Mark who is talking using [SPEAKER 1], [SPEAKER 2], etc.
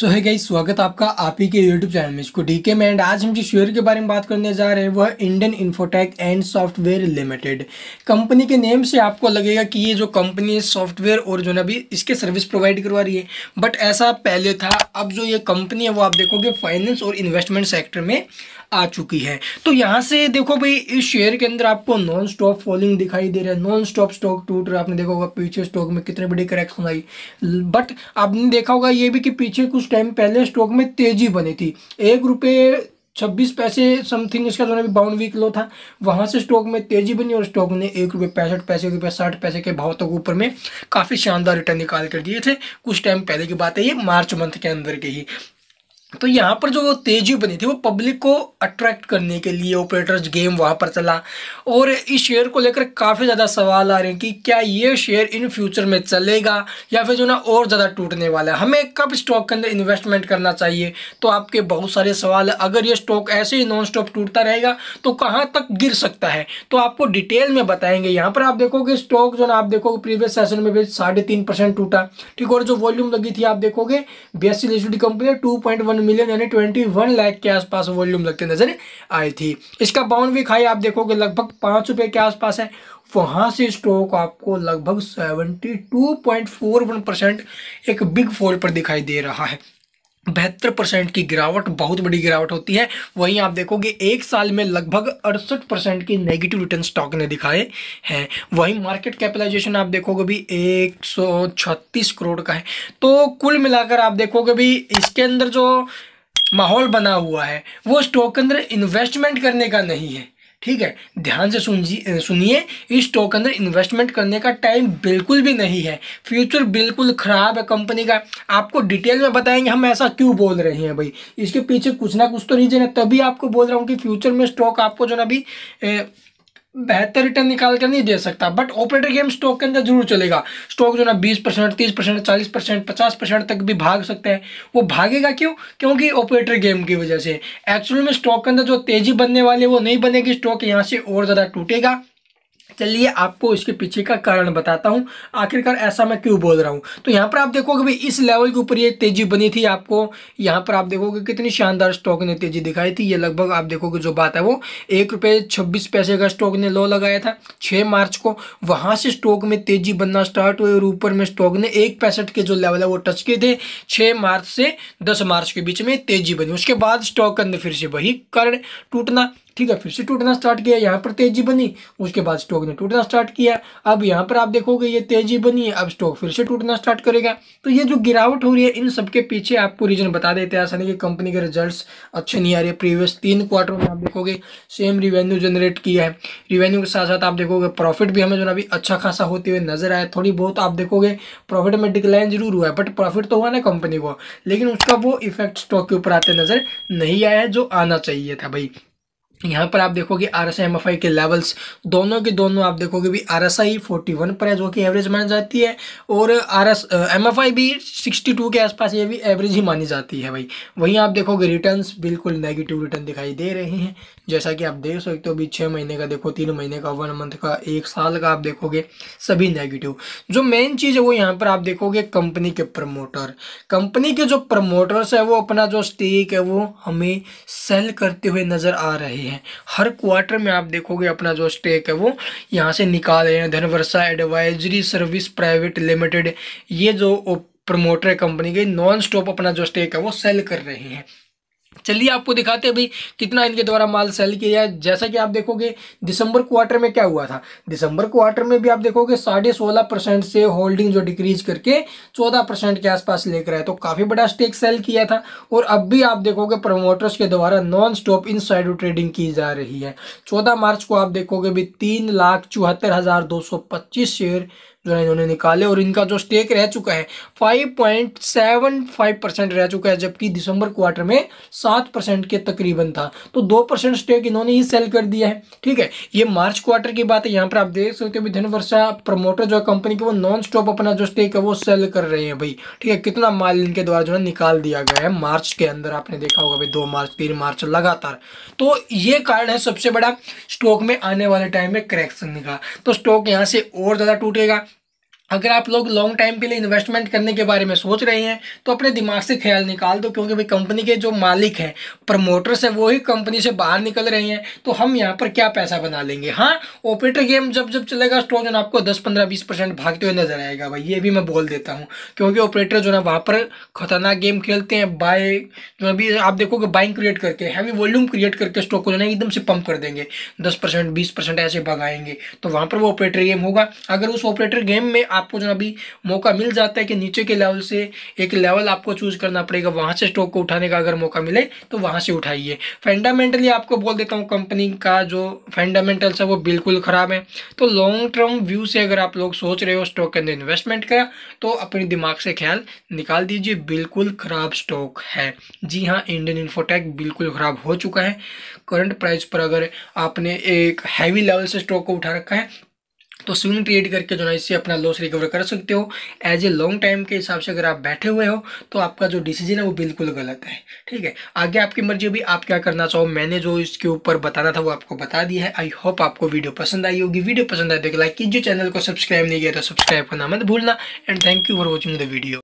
[SPEAKER 1] सो है गई स्वागत आपका आप ही के यूट्यूब चैनल में इसको के में एंड आज हम जिस शेयर के बारे में बात करने जा रहे हैं वह Indian Infotech and software limited company के नेम से आपको लगेगा कि ये जो कंपनी है सॉफ्टवेयर और जो ना अभी इसके सर्विस प्रोवाइड करवा रही है बट ऐसा पहले था अब जो ये कंपनी है वो आप देखोगे फाइनेंस और इन्वेस्टमेंट सेक्टर में आ चुकी है तो यहाँ से देखो भाई इस शेयर के अंदर आपको नॉन स्टॉप फॉलिंग दिखाई दे रहा है नॉन स्टॉप स्टॉक टूट रहा है आपने देखा होगा पीछे स्टॉक में कितने बड़े करेक्शन आई बट आपने देखा होगा ये भी कि पीछे कुछ टाइम पहले स्टॉक में तेजी बनी थी एक रुपये छब्बीस पैसे समथिंग इसका जो है बाउंड वीक लो था वहाँ से स्टॉक में तेजी बनी और स्टॉक ने एक रुपये पैंसठ पैसे एक रुपये साठ पैसे के भाव तक ऊपर में काफ़ी शानदार रिटर्न निकाल कर दिए थे कुछ टाइम पहले की बात है ये मार्च मंथ के अंदर के ही तो यहाँ पर जो वो तेजी बनी थी वो पब्लिक को अट्रैक्ट करने के लिए ऑपरेटर्स गेम वहाँ पर चला और इस शेयर को लेकर काफ़ी ज़्यादा सवाल आ रहे हैं कि क्या ये शेयर इन फ्यूचर में चलेगा या फिर जो ना और ज़्यादा टूटने वाला है हमें कब स्टॉक के अंदर इन्वेस्टमेंट करना चाहिए तो आपके बहुत सारे सवाल है अगर ये स्टॉक ऐसे ही नॉन स्टॉप टूटता रहेगा तो कहाँ तक गिर सकता है तो आपको डिटेल में बताएंगे यहाँ पर आप देखोगे स्टॉक जो ना आप देखोगे प्रीवियस सेशन में भी साढ़े तीन परसेंट टूटा ठीक और जो वॉल्यूम लगी थी आप देखोगे B S C company two point one million यानी ट्वेंटी वन लाख के आसपास वॉल्यूम लगते नज़र आई थी इसका बाउंड भी खाई आप देखोगे लगभग पाँच रुपये के आसपास है वहाँ से स्टॉक आपको लगभग seventy two point four one percent एक बिग फॉल पर दिखाई दे रहा है बहत्तर परसेंट की गिरावट बहुत बड़ी गिरावट होती है वहीं आप देखोगे एक साल में लगभग अड़सठ परसेंट की नेगेटिव रिटर्न स्टॉक ने दिखाए हैं वहीं मार्केट कैपिटलाइजेशन आप देखोगे भी एक सौ छत्तीस करोड़ का है तो कुल मिलाकर आप देखोगे भी इसके अंदर जो माहौल बना हुआ है वो स्टॉक के अंदर इन्वेस्टमेंट करने का नहीं है ठीक है ध्यान से सुनिए इस स्टॉक के अंदर इन्वेस्टमेंट करने का टाइम बिल्कुल भी नहीं है फ्यूचर बिल्कुल ख़राब है कंपनी का आपको डिटेल में बताएंगे हम ऐसा क्यों बोल रहे हैं भाई इसके पीछे कुछ ना कुछ तो रीज़न है तभी आपको बोल रहा हूँ कि फ्यूचर में स्टॉक आपको जो ना अभी बेहतर रिटर्न निकाल कर नहीं दे सकता बट ऑपरेटर गेम स्टॉक के अंदर जरूर चलेगा स्टॉक जो ना 20 परसेंट तीस परसेंट चालीस परसेंट पचास परसेंट तक भी भाग सकते हैं वो भागेगा क्यों क्योंकि ऑपरेटर गेम की वजह से एक्चुअल में स्टॉक के अंदर जो तेजी बनने वाली है वो नहीं बनेगी स्टॉक यहाँ से और ज़्यादा टूटेगा चलिए आपको इसके पीछे का कारण बताता हूँ आखिरकार ऐसा मैं क्यों बोल रहा हूँ तो यहाँ पर आप देखोगे भाई इस लेवल के ऊपर ये तेजी बनी थी आपको यहाँ पर आप देखोगे कितनी शानदार स्टॉक ने तेजी दिखाई थी ये लगभग आप देखोगे जो बात है वो एक रुपये छब्बीस पैसे का स्टॉक ने लो लगाया था छः मार्च को वहाँ से स्टॉक में तेजी बनना स्टार्ट हुई और ऊपर में स्टॉक ने एक पैंसठ के जो लेवल है वो टच किए थे छः मार्च से दस मार्च के बीच में तेजी बनी उसके बाद स्टॉक अंदर फिर से वही कारण टूटना ठीक है फिर से टूटना स्टार्ट किया यहाँ पर तेजी बनी उसके बाद स्टॉक ने टूटना स्टार्ट किया अब यहाँ पर आप देखोगे ये तेजी बनी है अब स्टॉक फिर से टूटना स्टार्ट करेगा तो ये जो गिरावट हो रही है इन सबके पीछे आपको रीजन बता देते हैं नहीं कि कंपनी के रिजल्ट अच्छे नहीं आ रहे प्रीवियस तीन क्वार्टर में आप देखोगे सेम रिवेन्यू जनरेट किया है रिवेन्यू के साथ साथ आप देखोगे प्रॉफिट भी हमें जो अभी अच्छा खासा होते हुए नजर आया थोड़ी बहुत आप देखोगे प्रॉफिट में डिक्लाइन जरूर हुआ है बट प्रॉफिट तो हुआ ना कंपनी को लेकिन उसका वो इफेक्ट स्टॉक के ऊपर आते नजर नहीं आया है जो आना चाहिए था भाई यहाँ पर आप देखोगे R S M F I के लेवल्स दोनों के दोनों आप देखोगे भी R S I forty one पर है जो कि एवरेज मानी जाती है और R S M F I भी सिक्सटी टू के आसपास ये भी एवरेज ही मानी जाती है भाई वहीं आप देखोगे रिटर्न्स बिल्कुल नेगेटिव रिटर्न दिखाई दे रहे हैं जैसा कि आप देख सकते हो अभी छः महीने का देखो तीन महीने का वन मंथ का एक साल का आप देखोगे सभी नेगेटिव जो मेन चीज़ है वो यहाँ पर आप देखोगे कंपनी के प्रमोटर कंपनी के जो प्रमोटर्स है वो अपना जो स्टेक है वो हमें सेल करते हुए नज़र आ रहे हैं हर क्वार्टर में आप देखोगे अपना जो स्टेक है वो यहाँ से निकाल रहे हैं Dhanvarsha advisory service private limited ये जो प्रमोटर कंपनी के नॉन स्टॉप अपना जो स्टेक है वो सेल कर रहे हैं चलिए आपको दिखाते हैं भाई कितना इनके द्वारा माल सेल किया जाए जैसा कि आप देखोगे दिसंबर क्वार्टर में क्या हुआ था दिसंबर क्वार्टर में भी आप देखोगे साढ़े सोलह परसेंट से होल्डिंग जो डिक्रीज करके चौदह परसेंट के आसपास लेकर आए तो काफ़ी बड़ा स्टेक सेल किया था और अब भी आप देखोगे प्रमोटर्स के द्वारा non stop inside trading की जा रही है चौदह मार्च को आप देखोगे भी तीन लाख चौहत्तर हज़ार दो सौ पच्चीस शेयर जो है इन्होंने निकाले और इनका जो स्टेक रह चुका है 5.75 परसेंट रह चुका है जबकि दिसंबर क्वार्टर में 7 परसेंट के तकरीबन था तो 2 परसेंट स्टेक इन्होंने ही सेल कर दिया है ठीक है ये मार्च क्वार्टर की बात है यहाँ पर आप देख सकते हो धन वर्षा प्रमोटर जो कंपनी के वो नॉन स्टॉप अपना जो स्टेक है वो सेल कर रहे हैं भाई ठीक है कितना माल इनके द्वारा जो है निकाल दिया गया है मार्च के अंदर आपने देखा होगा भाई दो मार्च तीन मार्च लगातार तो ये कारण है सबसे बड़ा स्टॉक में आने वाले टाइम में क्रैक्शन का तो स्टॉक यहाँ से और ज़्यादा टूटेगा अगर आप लोग लॉन्ग टाइम के लिए इन्वेस्टमेंट करने के बारे में सोच रहे हैं तो अपने दिमाग से ख्याल निकाल दो क्योंकि भाई कंपनी के जो मालिक हैं प्रमोटर्स हैं वो ही कंपनी से बाहर निकल रहे हैं तो हम यहाँ पर क्या पैसा बना लेंगे हाँ ऑपरेटर गेम जब जब चलेगा स्टॉक जो आपको दस पंद्रह बीस परसेंट भागते हुए नजर आएगा भाई ये भी मैं बोल देता हूँ क्योंकि ऑपरेटर जो है वहाँ पर खतरनाक गेम खेलते हैं बाय जो अभी आप देखोगे बाइंग क्रिएट करके हैवी वॉल्यूम क्रिएट करके स्टॉक को जो है एकदम से पंप कर देंगे दस परसेंट बीस परसेंट ऐसे भगाएंगे तो वहाँ पर वो ऑपरेटर गेम होगा अगर उस ऑपरेटर गेम में आपको जो अभी मौका मिल जाता है कि नीचे के लेवल से एक लेवल आपको चूज करना पड़ेगा वहां से स्टॉक को उठाने का अगर मौका मिले तो वहां से उठाइए फंडामेंटली आपको बोल देता हूँ कंपनी का जो फंडामेंटल्स है वो बिल्कुल ख़राब है तो लॉन्ग टर्म व्यू से अगर आप लोग सोच रहे हो स्टॉक के अंदर इन्वेस्टमेंट का तो अपने दिमाग से ख्याल निकाल दीजिए बिल्कुल ख़राब स्टॉक है जी हाँ इंडियन इन्फोटेक बिल्कुल ख़राब हो चुका है करंट प्राइस पर अगर आपने एक हैवी लेवल से स्टॉक को उठा रखा है तो स्विंग ट्रेड करके जो है इससे अपना लॉस रिकवर कर सकते हो एज ए लॉन्ग टाइम के हिसाब से अगर आप बैठे हुए हो तो आपका जो डिसीजन है वो बिल्कुल गलत है ठीक है आगे आपकी मर्जी भी आप क्या करना चाहो मैंने जो इसके ऊपर बताना था वो आपको बता दिया है आई होप आपको वीडियो पसंद आई होगी वीडियो पसंद आए तो लाइक कीजिए चैनल को सब्सक्राइब नहीं किया तो सब्सक्राइब करना मत भूलना and thank you for watching the video